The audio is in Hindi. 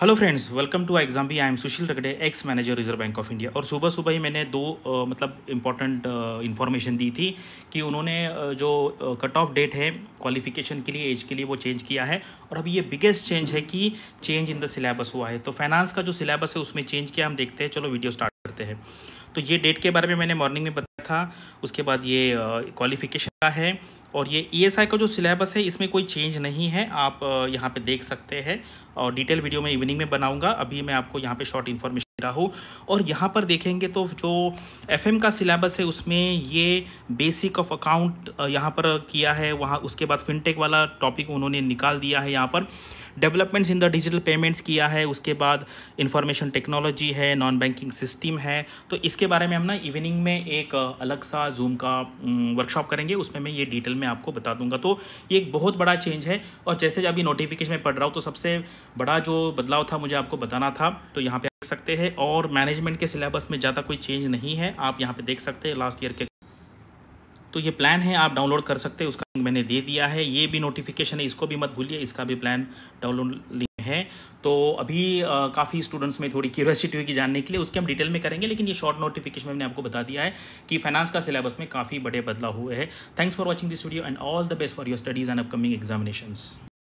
hello friends welcome to Exambee I am Sushil Ragade ex manager Reserve Bank of India और सुबह सुबह ही मैंने दो आ, मतलब इंपॉर्टेंट इन्फॉर्मेशन दी थी कि उन्होंने जो कट ऑफ डेट है क्वालिफिकेशन के लिए एज के लिए वो चेंज किया है और अभी ये बिगेस्ट चेंज है कि चेंज इन द सिलेबस हुआ है तो फाइनेंस का जो सिलेबस है उसमें चेंज किया हम देखते हैं चलो वीडियो स्टार्ट करते हैं तो ये डेट के बारे में मैंने मॉर्निंग में बताया था उसके बाद ये क्वालिफिकेशन का है और ये ई e का जो सिलेबस है इसमें कोई चेंज नहीं है आप यहाँ पे देख सकते हैं और डिटेल वीडियो मैं इवनिंग में बनाऊँगा अभी मैं आपको यहाँ पे शॉर्ट इन्फॉर्मेशन रहा हो और यहाँ पर देखेंगे तो जो एफएम का सिलेबस है उसमें ये बेसिक ऑफ अकाउंट यहाँ पर किया है वहाँ उसके बाद फिनटेक वाला टॉपिक उन्होंने निकाल दिया है यहाँ पर developments in the digital payments किया है उसके बाद इंफॉर्मेशन टेक्नोलॉजी है नॉन बैंकिंग सिस्टम है तो इसके बारे में हम ना इवनिंग में एक अलग सा जूम का वर्कशॉप करेंगे उसमें मैं ये डिटेल में आपको बता दूंगा तो ये एक बहुत बड़ा चेंज है और जैसे जब अभी नोटिफिकेशन में पढ़ रहा हूँ तो सबसे बड़ा जो बदलाव था मुझे आपको बताना था तो यहाँ पर सकते हैं और मैनेजमेंट के सिलेबस में ज़्यादा कोई चेंज नहीं है आप यहाँ पे देख सकते हैं लास्ट ईयर के तो ये प्लान है आप डाउनलोड कर सकते हैं उसका मैंने दे दिया है ये भी नोटिफिकेशन है इसको भी मत भूलिए इसका भी प्लान डाउनलोड लिंक है तो अभी काफ़ी स्टूडेंट्स में थोड़ी क्यूरियोसिटी होगी जानने के लिए उसके हम डिटेल में करेंगे लेकिन ये शॉर्ट नोटिफिकेशन मैंने आपको बता दिया है कि फाइनेंस का सिलेबस में काफ़ी बड़े बदलाव हुए हैं thanks for watching this video and all the best for your studies and upcoming examinations